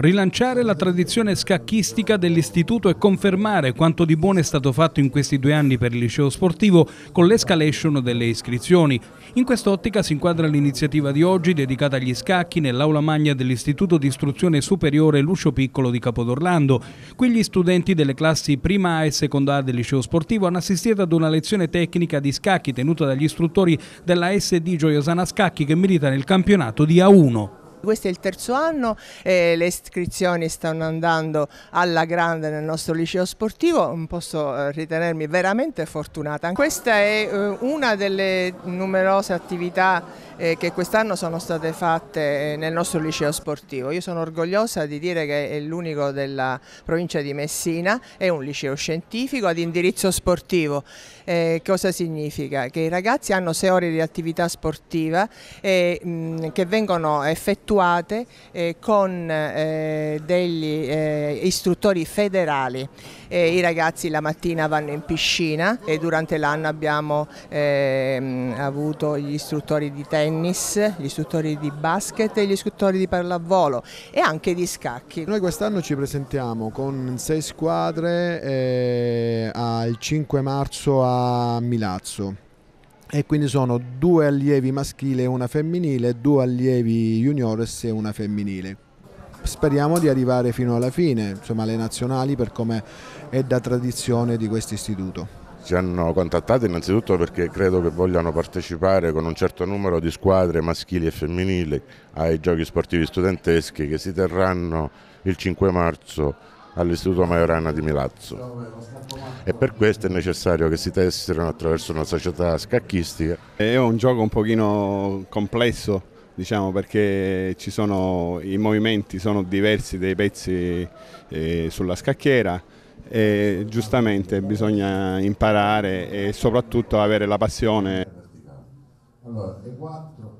rilanciare la tradizione scacchistica dell'istituto e confermare quanto di buono è stato fatto in questi due anni per il liceo sportivo con l'escalation delle iscrizioni. In quest'ottica si inquadra l'iniziativa di oggi dedicata agli scacchi nell'aula magna dell'Istituto di Istruzione Superiore Lucio Piccolo di Capodorlando. Qui gli studenti delle classi prima A e seconda A del liceo sportivo hanno assistito ad una lezione tecnica di scacchi tenuta dagli istruttori della SD Gioiosana Scacchi che milita nel campionato di A1. Questo è il terzo anno e eh, le iscrizioni stanno andando alla grande nel nostro liceo sportivo, posso eh, ritenermi veramente fortunata. Questa è eh, una delle numerose attività eh, che quest'anno sono state fatte eh, nel nostro liceo sportivo. Io sono orgogliosa di dire che è l'unico della provincia di Messina, è un liceo scientifico ad indirizzo sportivo. Eh, cosa significa? Che i ragazzi hanno sei ore di attività sportiva eh, mh, mm, che vengono effettuate eh, con eh, degli istruttori federali. I ragazzi la mattina vanno in piscina e durante l'anno abbiamo ehm, avuto gli istruttori di tennis tennis, gli istruttori di basket e gli istruttori di pallavolo e anche di scacchi. Noi quest'anno ci presentiamo con sei squadre eh, al 5 marzo a Milazzo e quindi sono due allievi maschile e una femminile, due allievi juniores e una femminile. Speriamo di arrivare fino alla fine, insomma alle nazionali per come è da tradizione di questo istituto. Ci hanno contattato innanzitutto perché credo che vogliano partecipare con un certo numero di squadre maschili e femminili ai giochi sportivi studenteschi che si terranno il 5 marzo all'Istituto Majorana di Milazzo e per questo è necessario che si tessero attraverso una società scacchistica. È un gioco un pochino complesso diciamo, perché sono, i movimenti sono diversi dei pezzi eh, sulla scacchiera e giustamente bisogna imparare e soprattutto avere la passione. Allora, 4